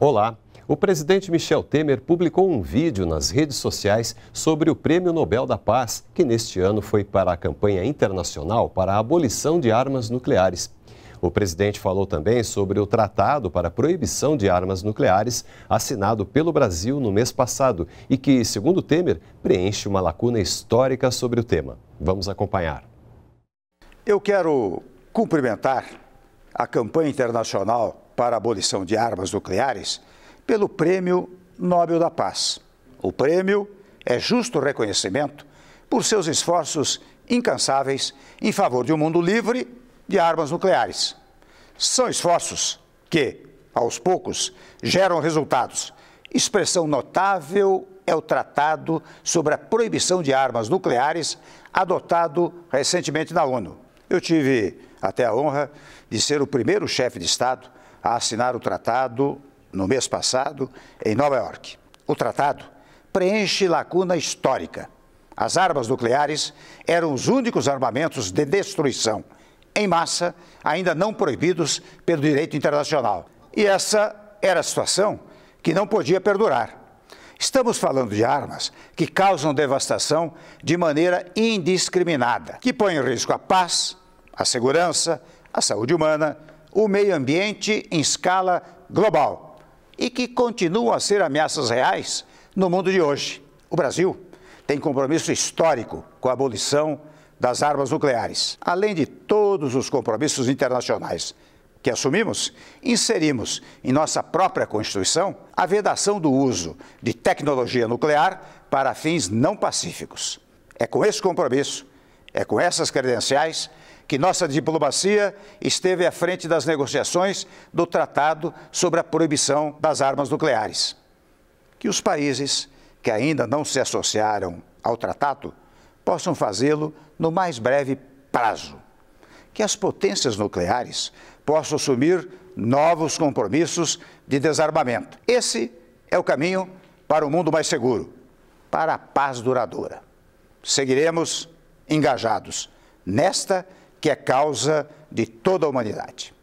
Olá. O presidente Michel Temer publicou um vídeo nas redes sociais sobre o Prêmio Nobel da Paz, que neste ano foi para a campanha internacional para a abolição de armas nucleares. O presidente falou também sobre o Tratado para a Proibição de Armas Nucleares, assinado pelo Brasil no mês passado e que, segundo Temer, preenche uma lacuna histórica sobre o tema. Vamos acompanhar. Eu quero cumprimentar a campanha internacional para a abolição de armas nucleares pelo Prêmio Nobel da Paz. O prêmio é justo reconhecimento por seus esforços incansáveis em favor de um mundo livre de armas nucleares. São esforços que, aos poucos, geram resultados. Expressão notável é o Tratado sobre a Proibição de Armas Nucleares, adotado recentemente na ONU. Eu tive até a honra de ser o primeiro chefe de Estado a assinar o tratado no mês passado em Nova York. O tratado preenche lacuna histórica. As armas nucleares eram os únicos armamentos de destruição em massa ainda não proibidos pelo direito internacional. E essa era a situação que não podia perdurar. Estamos falando de armas que causam devastação de maneira indiscriminada, que põem em risco a paz, a segurança, a saúde humana, o meio ambiente em escala global e que continuam a ser ameaças reais no mundo de hoje. O Brasil tem compromisso histórico com a abolição das armas nucleares. Além de todos os compromissos internacionais que assumimos, inserimos em nossa própria Constituição a vedação do uso de tecnologia nuclear para fins não pacíficos. É com esse compromisso, é com essas credenciais que nossa diplomacia esteve à frente das negociações do Tratado sobre a Proibição das Armas Nucleares. Que os países que ainda não se associaram ao tratado possam fazê-lo no mais breve prazo. Que as potências nucleares possam assumir novos compromissos de desarmamento. Esse é o caminho para um mundo mais seguro, para a paz duradoura. Seguiremos engajados nesta que é causa de toda a humanidade.